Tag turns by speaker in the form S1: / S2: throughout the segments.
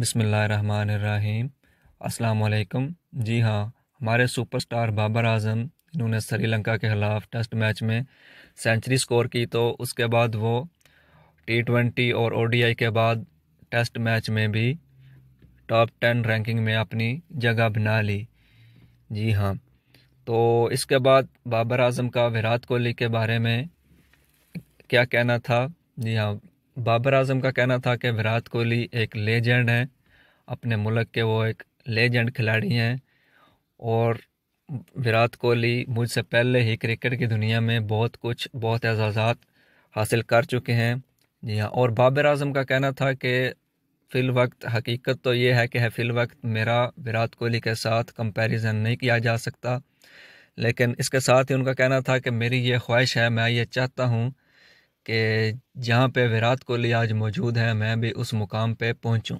S1: بسم اللہ الرحمن الرحیم السلام علیکم جی ہاں ہمارے سپر سٹار بابر اعظم انہوں نے سری لنکا کے خلاف ٹیسٹ میچ میں سینچری سکور کی تو اس کے بعد وہ ٹی ٹوینٹی اور او ڈی آئی کے بعد ٹیسٹ میچ میں بھی ٹاپ ٹین رینکنگ میں اپنی جگہ بنا لی جی ہاں تو اس کے بعد بابر اعظم کا وراٹ کوہلی کے بارے میں کیا کہنا تھا جی ہاں بابر اعظم کا کہنا تھا کہ وراٹ کوہلی ایک لیجنڈ ہیں اپنے ملک کے وہ ایک لیجنڈ کھلاڑی ہیں اور وراٹ کوہلی مجھ سے پہلے ہی کرکٹ کی دنیا میں بہت کچھ بہت اعزازات حاصل کر چکے ہیں جی ہاں اور بابر اعظم کا کہنا تھا کہ فی الوقت حقیقت تو یہ ہے کہ فی الوقت میرا وراٹ کوہلی کے ساتھ کمپیریزن نہیں کیا جا سکتا لیکن اس کے ساتھ ہی ان کا کہنا تھا کہ میری یہ خواہش ہے میں یہ چاہتا ہوں کہ جہاں پہ ویرات کوہلی آج موجود ہیں میں بھی اس مقام پہ پہنچوں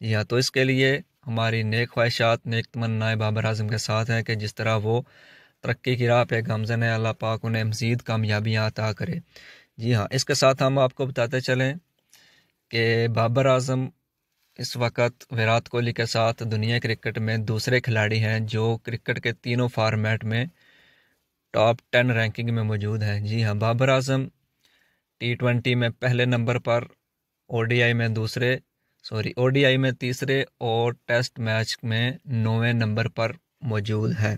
S1: جی ہاں تو اس کے لیے ہماری نیک خواہشات نیک تمنائے بابر اعظم کے ساتھ ہیں کہ جس طرح وہ ترقی کی راہ پہ گامزن ہے اللہ پاک انہیں مزید کامیابیاں عطا کرے جی ہاں اس کے ساتھ ہم آپ کو بتاتے چلیں کہ بابر اعظم اس وقت ویرات کوہلی کے ساتھ دنیا کرکٹ میں دوسرے کھلاڑی ہیں جو کرکٹ کے تینوں فارمیٹ میں ٹاپ ٹین رینکنگ میں موجود ہیں جی ہاں بابر اعظم ٹی ٹوینٹی میں پہلے number per O D I میں دوسرے سوری او ڈی آئی میں تیسرے اور ٹیسٹ میچ میں نویں نمبر پر موجود ہے